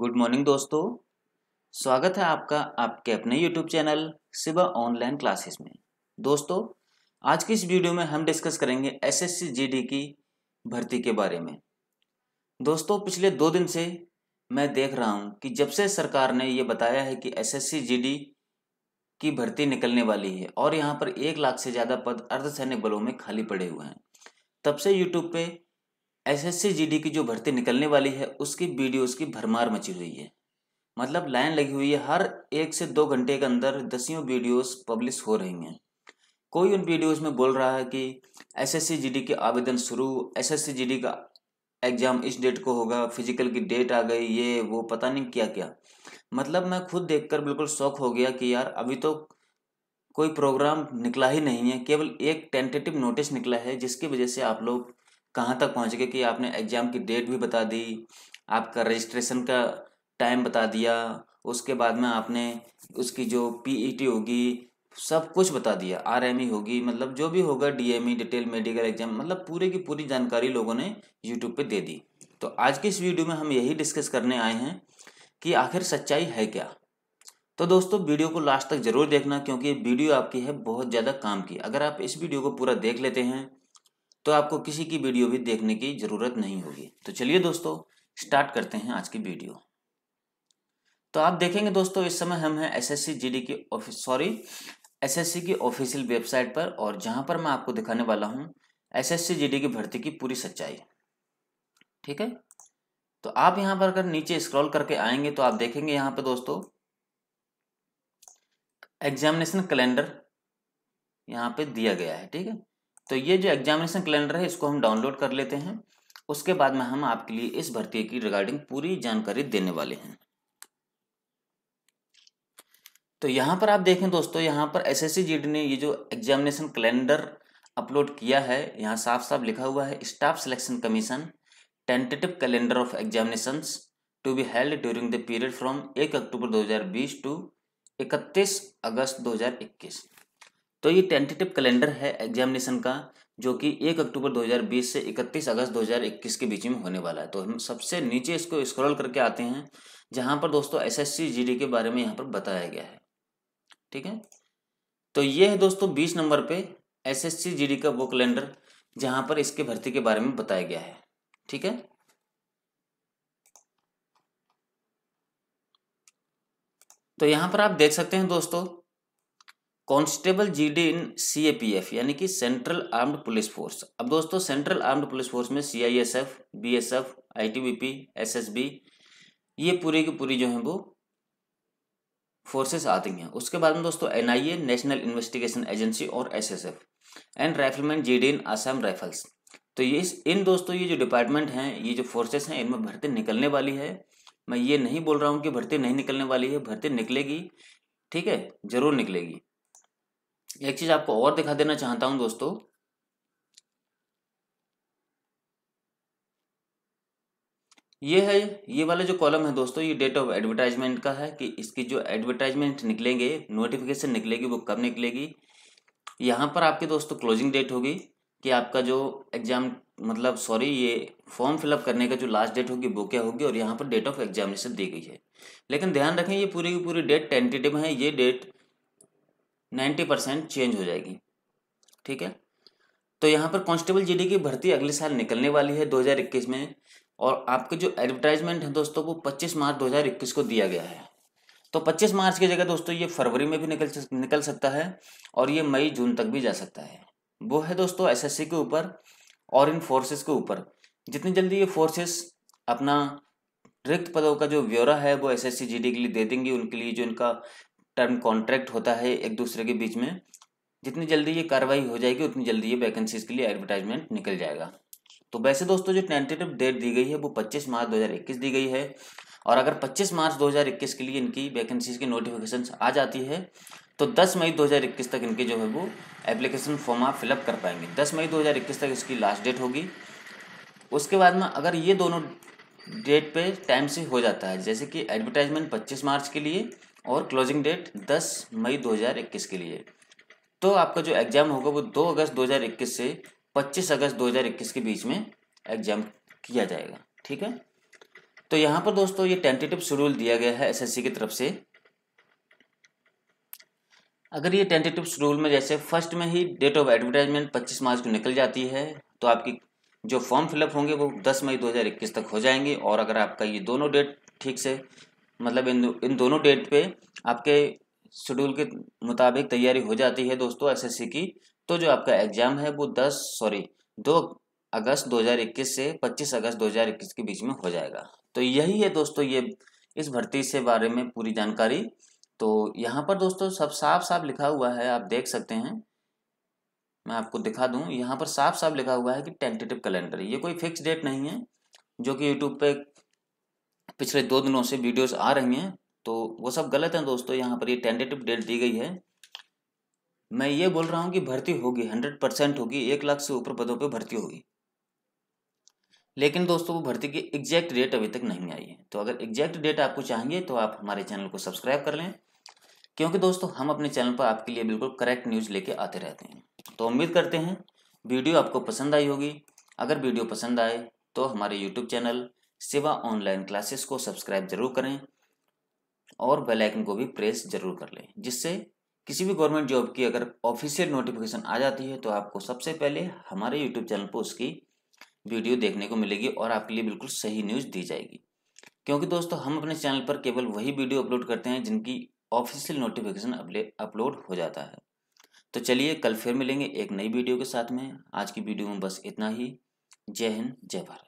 good morning दोस्तों स्वागत है आपका आपके अपने YouTube channel Siva online classes में दोस्तों आज की इस वीडियो में हम डिस्कस करेंगे एसएससी जीडी की भर्ती के बारे में दोस्तों पिछले दो दिन से मैं देख रहा हूं कि जब से सरकार ने ये बताया है कि एसएससी जीडी की भर्ती निकलने वाली है और यहाँ पर एक लाख से ज़्यादा पद अर्धसैनिक बलों में खाली पड़े हुए हैं तब से यूट्यूब पर एसएससी जीडी की जो भर्ती निकलने वाली है उसकी वीडियोस की भरमार मची हुई है मतलब लाइन लगी हुई है हर एक से दो घंटे के अंदर दसियों वीडियोस पब्लिश हो रही हैं कोई उन वीडियोस में बोल रहा है कि एसएससी जीडी के आवेदन शुरू एसएससी जीडी का एग्ज़ाम इस डेट को होगा फिजिकल की डेट आ गई ये वो पता नहीं क्या क्या मतलब मैं खुद देख बिल्कुल शौक हो गया कि यार अभी तो कोई प्रोग्राम निकला ही नहीं है केवल एक टेंटेटिव नोटिस निकला है जिसकी वजह से आप लोग कहाँ तक पहुँच गए कि आपने एग्ज़ाम की डेट भी बता दी आपका रजिस्ट्रेशन का टाइम बता दिया उसके बाद में आपने उसकी जो पीईटी e होगी सब कुछ बता दिया आरएमई e होगी मतलब जो भी होगा डीएमई डिटेल मेडिकल एग्जाम मतलब पूरे की पूरी जानकारी लोगों ने यूट्यूब पे दे दी तो आज के इस वीडियो में हम यही डिस्कस करने आए हैं कि आखिर सच्चाई है क्या तो दोस्तों वीडियो को लास्ट तक जरूर देखना क्योंकि ये वीडियो आपकी है बहुत ज़्यादा काम की अगर आप इस वीडियो को पूरा देख लेते हैं तो आपको किसी की वीडियो भी देखने की ज़रूरत नहीं होगी तो चलिए दोस्तों स्टार्ट करते हैं आज की वीडियो तो आप देखेंगे दोस्तों इस समय हम हैं जी डी की एस एस सी की ऑफिशियल वेबसाइट पर और जहां पर मैं आपको दिखाने वाला हूं जी डी की भर्ती की पूरी सच्चाई ठीक है तो आप यहां पर अगर नीचे स्क्रॉल करके आएंगे तो आप देखेंगे यहां पर दोस्तों एग्जामिनेशन कैलेंडर यहां पे दिया गया है ठीक है तो ये जो एग्जामिनेशन कैलेंडर है इसको हम डाउनलोड कर लेते हैं उसके बाद में हम आपके लिए इस भर्ती की रिगार्डिंग पूरी जानकारी देने वाले हैं तो यहाँ पर आप देखें दोस्तों यहाँ पर एस एस ने ये जो एग्जामिनेशन कैलेंडर अपलोड किया है यहाँ साफ साफ लिखा हुआ है staff selection commission tentative calendar of examination to be held during the period from 1 October 2020 to 31 August 2021 तो ये टेंटेटिव कैलेंडर है एग्जामिनेशन का जो कि 1 अक्टूबर 2020 से 31 अगस्त 2021 के बीच में होने वाला है तो हम सबसे नीचे इसको स्क्रॉल करके आते हैं जहां पर दोस्तों एसएससी जीडी के बारे में यहां पर बताया गया है ठीक है तो ये है दोस्तों बीस नंबर पे एसएससी जीडी का वो कैलेंडर जहां पर इसके भर्ती के बारे में बताया गया है ठीक है तो यहां पर आप देख सकते हैं दोस्तों कांस्टेबल जीडी इन सीएपीएफ यानी कि सेंट्रल आर्म्ड पुलिस फोर्स अब दोस्तों सेंट्रल आर्म्ड पुलिस फोर्स में सीआईएसएफ बीएसएफ आईटीबीपी एसएसबी ये पूरी की पूरी जो है वो फोर्सेस आती हैं उसके बाद में दोस्तों एनआईए नेशनल इन्वेस्टिगेशन एजेंसी और SSF and rifleman G D in Assam rifles तो ये इन दोस्तों ये जो डिपार्टमेंट हैं ये जो फोर्सेस हैं इनमें भर्ती निकलने वाली है मैं ये नहीं बोल रहा हूँ कि भर्ती नहीं निकलने वाली है भर्ती निकलेगी ठीक है जरूर निकलेगी एक चीज आपको और दिखा देना चाहता हूं दोस्तों ये है ये वाला जो कॉलम है दोस्तों ये डेट ऑफ एडवर्टाइजमेंट का है कि इसकी जो एडवर्टाइजमेंट निकलेंगे नोटिफिकेशन निकलेगी वो कब निकलेगी यहाँ पर आपके दोस्तों क्लोजिंग डेट होगी कि आपका जो एग्जाम मतलब सॉरी ये फॉर्म फिलअप करने का जो लास्ट डेट होगी वो क्या होगी और यहाँ पर डेट ऑफ एग्जामिनेशन दी गई है लेकिन ध्यान रखें ये पूरी की पूरी डेट टेंटेटिव है ये डेट नाइन्टी परसेंट चेंज हो जाएगी ठीक है तो यहाँ पर कांस्टेबल जीडी की भर्ती अगले साल निकलने वाली है 2021 में और आपके जो एडवर्टाइजमेंट है दोस्तों वो 25 मार्च 2021 को दिया गया है तो 25 मार्च की जगह दोस्तों ये फरवरी में भी निकल निकल सकता है और ये मई जून तक भी जा सकता है वो है दोस्तों एस के ऊपर और इन फोर्सेस के ऊपर जितनी जल्दी ये फोर्सेस अपना रिक्त पदों का जो ब्यौरा है वो एस एस के लिए दे देंगी उनके लिए जो इनका टर्म कॉन्ट्रैक्ट होता है एक दूसरे के बीच में जितनी जल्दी ये कार्रवाई हो जाएगी उतनी जल्दी ये वैकेंसीज के लिए एडवर्टाइजमेंट निकल जाएगा तो वैसे दोस्तों जो टेंटेटिव डेट दी गई है वो 25 मार्च 2021 दी गई है और अगर 25 मार्च 2021 के लिए इनकी वैकेंसीज की नोटिफिकेशन आ जाती है तो 10 मई 2021 तक इनके जो है वो एप्लीकेशन फॉर्म आप फिलअप कर पाएंगे 10 मई 2021 तक इसकी लास्ट डेट होगी उसके बाद में अगर ये दोनों डेट पे टाइम से हो जाता है जैसे कि एडवर्टाइजमेंट 25 मार्च के लिए और क्लोजिंग डेट 10 मई 2021 के लिए तो आपका जो एग्ज़ाम होगा वो 2 अगस्त 2021 से 25 अगस्त 2021 के बीच में एग्ज़ाम किया जाएगा ठीक है तो यहाँ पर दोस्तों ये टेंटेटिव शेड्यूल दिया गया है एसएससी की तरफ से अगर ये टेंटेटिव शेड्यूल में जैसे फर्स्ट में ही डेट ऑफ एडवर्टाइजमेंट 25 मार्च को निकल जाती है तो आपकी जो फॉर्म फिलअप होंगे वो 10 मई 2021 तक हो जाएंगे और अगर आपका ये दोनों डेट ठीक से मतलब इन इन दोनों डेट पे आपके शेड्यूल के मुताबिक तैयारी हो जाती है दोस्तों एसएससी की तो जो आपका एग्ज़ाम है वो दस सॉरी दो अगस्त 2021 से 25 अगस्त 2021 के बीच में हो जाएगा तो यही है दोस्तों ये इस भर्ती से बारे में पूरी जानकारी तो यहाँ पर दोस्तों सब साफ साफ लिखा हुआ है आप देख सकते हैं मैं आपको दिखा दूँ यहाँ पर साफ साफ लिखा हुआ है कि टेंटेटिव कैलेंडर ये कोई फिक्स डेट नहीं है जो कि यूट्यूब पे पिछले दो दिनों से वीडियोस आ रही हैं तो वो सब गलत हैं दोस्तों यहाँ पर ये टेंटेटिव डेट दी गई है मैं ये बोल रहा हूँ कि भर्ती होगी हंड्रेड परसेंट होगी एक लाख से ऊपर पदों पर भर्ती होगी लेकिन दोस्तों वो भर्ती की एग्जैक्ट डेट अभी तक नहीं आई है तो अगर एग्जैक्ट डेट आपको चाहेंगे तो आप हमारे चैनल को सब्सक्राइब कर लें क्योंकि दोस्तों हम अपने चैनल पर आपके लिए बिल्कुल करेक्ट न्यूज़ लेके आते रहते हैं तो उम्मीद करते हैं वीडियो आपको पसंद आई होगी अगर वीडियो पसंद आए तो हमारे YouTube channel Siva online classes को सब्सक्राइब जरूर करें और बेल आइकन को भी प्रेस जरूर कर लें जिससे किसी भी गवर्नमेंट जॉब की अगर ऑफिशियल नोटिफिकेशन आ जाती है तो आपको सबसे पहले हमारे यूट्यूब चैनल पर उसकी वीडियो देखने को मिलेगी और आपके लिए बिल्कुल सही न्यूज़ दी जाएगी क्योंकि दोस्तों हम अपने चैनल पर केवल वही वीडियो अपलोड करते हैं जिनकी ऑफिशियल नोटिफिकेशन अपलोड हो जाता है तो चलिए कल फिर मिलेंगे एक नई वीडियो के साथ में आज की वीडियो में बस इतना ही जय हिंद जय भारत